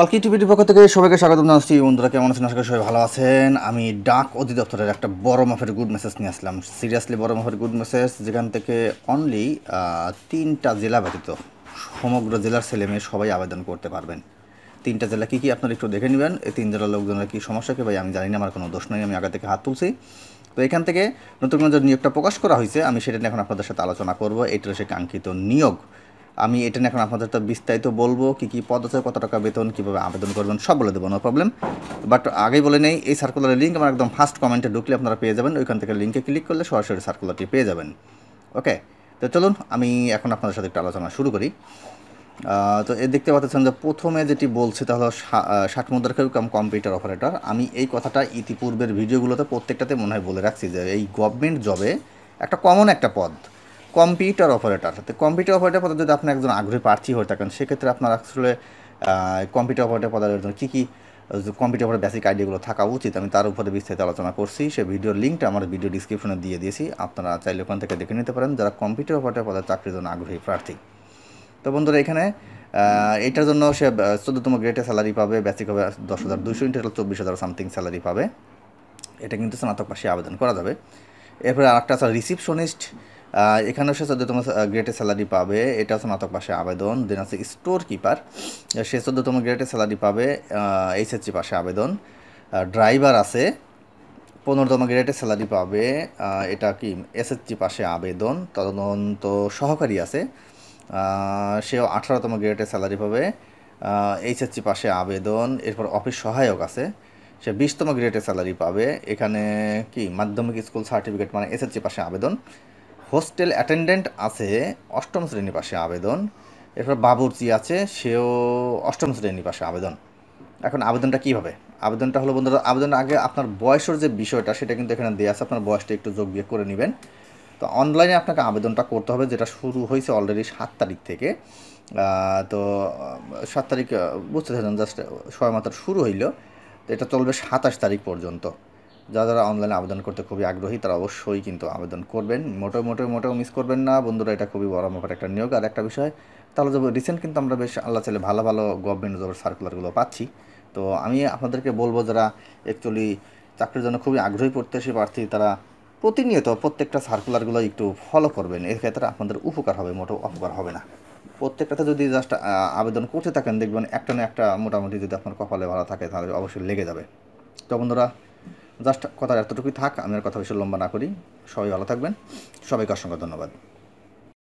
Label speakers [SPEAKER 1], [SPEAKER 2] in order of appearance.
[SPEAKER 1] অলকি টিভিটির পক্ষ থেকে সবাইকে স্বাগত জানাচ্ছি বন্ধুরা কেমন আছেন আশা করি সবাই ভালো আছেন আমি ডাক অধিদপ্তরের একটা বড় মাফের গুড মেসেজ নিয়ে আসলাম সিরিয়াসলি বড় মাফের গুড মেসেজ যেখান থেকে অনলি তিনটা জেলা ব্যতীত সমগ্র জেলার ছেলে মেয়ে সবাই আবেদন করতে পারবেন তিনটা জেলা কী কী আপনারা একটু দেখে নেবেন এই তিন জেলার লোকজনের কী সমস্যা কী ভাই আমি জানি না আমার কোনো দোষ নেই আমি আগে থেকে হাত তুলছি তো এখান থেকে নতুন নতুন নিয়োগটা প্রকাশ করা হয়েছে আমি সেটা নিয়ে এখন আপনাদের সাথে আলোচনা করবো এটা সে কাঙ্ক্ষিত নিয়োগ আমি এটা নিয়ে এখন আপনাদের তো বিস্তারিত বলবো কী কী পদ আছে কত টাকা বেতন কীভাবে আবেদন করবেন সব বলে দেবো নো প্রবলেম বাট আগেই বলে নেই এই সার্কুলারের লিঙ্ক আমার একদম ফার্স্ট কমেন্টে ঢুকলে আপনারা পেয়ে যাবেন ওইখান থেকে লিঙ্কে ক্লিক করলে সরাসরি সার্কুলারটি পেয়ে যাবেন ওকে তো চলুন আমি এখন আপনাদের সাথে একটু আলোচনা শুরু করি তো এ দেখতে পাচ্ছেন যে প্রথমে যেটি বলছে তাহলে ষাট ষাট মুদ্রাকেও কাম কম্পিউটার অপারেটর আমি এই কথাটা ইতিপূর্বের ভিডিওগুলোতে প্রত্যেকটাতে মনে হয় বলে রাখছি যে এই গভর্নমেন্ট জবে একটা কমন একটা পদ কম্পিউটার অপারেটার তো কম্পিউটার অপারেটার পদে যদি আপনি একজন আগ্রহী প্রার্থী হয়ে থাকেন সেক্ষেত্রে আপনার আসলে কম্পিউটার অপারেটার পদের জন্য কী কী কম্পিউটার উপরে বেসিক আইডিয়াগুলো থাকা উচিত আমি তার উপরে বিস্তারিত আলোচনা করছি সে ভিডিওর লিঙ্কটা আমার ভিডিও ডিসক্রিপশনে দিয়ে দিয়েছি আপনারা চাইলে ওখান থেকে দেখে নিতে পারেন যারা কম্পিউটার অপারেটার পদের চাকরির জন্য আগ্রহী প্রার্থী তো বন্ধুরা এখানে এটার জন্য সে চোদ্দতম গ্রেটে স্যালারি পাবে বেসিক হবে দশ হাজার দুশো ইন্টার চব্বিশ হাজার সামথিং স্যালারি পাবে এটা কিন্তু স্নাতক পাশে আবেদন করা যাবে এরপরে আরেকটা আছে রিসিপশনিস্ট এখানেও সে তোমার গ্রেটে স্যালারি পাবে এটা হচ্ছে নাতক পাশে আবেদন দেন আছে স্টোর কিপার সে তোমার গ্রেটে স্যালারি পাবে এইচএসসি পাশে আবেদন ড্রাইভার আছে পনেরোতম গ্রেডে স্যালারি পাবে এটা কি এসএসসি পাশে আবেদন তদন্ত সহকারী আছে সেও আঠারোতম গ্রেডে স্যালারি পাবে এইচএসসি পাশে আবেদন এরপর অফিস সহায়ক আছে সে বিশতম গ্রেডের স্যালারি পাবে এখানে কি মাধ্যমিক স্কুল সার্টিফিকেট মানে এসএসসি পাশে আবেদন হোস্টেল অ্যাটেন্ডেন্ট আছে অষ্টম শ্রেণী পাশে আবেদন এরপর বাবুর্চি আছে সেও অষ্টম শ্রেণী পাশে আবেদন এখন আবেদনটা কীভাবে আবেদনটা হলো বন্ধুরা আবেদন আগে আপনার বয়সের যে বিষয়টা সেটা কিন্তু এখানে দেওয়া আছে আপনার বয়সটা একটু যোগ বিয়োগ করে নেবেন তো অনলাইনে আপনাকে আবেদনটা করতে হবে যেটা শুরু হয়েছে অলরেডি সাত তারিখ থেকে তো সাত তারিখ বুঝতে পারছেন জাস্ট সময় মাত্র শুরু হইল তো এটা চলবে সাতাশ তারিখ পর্যন্ত যারা যারা অনলাইনে আবেদন করতে খুবই আগ্রহী তারা অবশ্যই কিন্তু আবেদন করবেন মোটো মোটো মোটেও মিস করবেন না বন্ধুরা এটা খুবই বড় মাপের একটা নিয়োগ আর একটা বিষয় তাহলে যাবো রিসেন্ট কিন্তু আমরা বেশ আল্লাহ চলে ভালো ভালো গভর্নমেন্ট জবের সার্কুলারগুলো পাচ্ছি তো আমি আপনাদেরকে বলবো যারা অ্যাকচুয়ালি চাকরির জন্য খুবই আগ্রহী প্রত্যাশী প্রার্থী তারা প্রতিনিয়ত প্রত্যেকটা সার্কুলারগুলো একটু ফলো করবেন এক্ষেত্রে আপনাদের উপকার হবে মোটো অপকার হবে না প্রত্যেকটাতে যদি জাস্ট আবেদন করতে থাকেন দেখবেন একটা না একটা মোটামুটি যদি আপনার কপালে ভালো থাকে তাহলে অবশ্যই লেগে যাবে তো বন্ধুরা জাস্ট কথা এতটুকুই থাক আমি আর কথা বেশি লম্বা না করি সবাই ভালো থাকবেন সবাইকে অসংখ্য ধন্যবাদ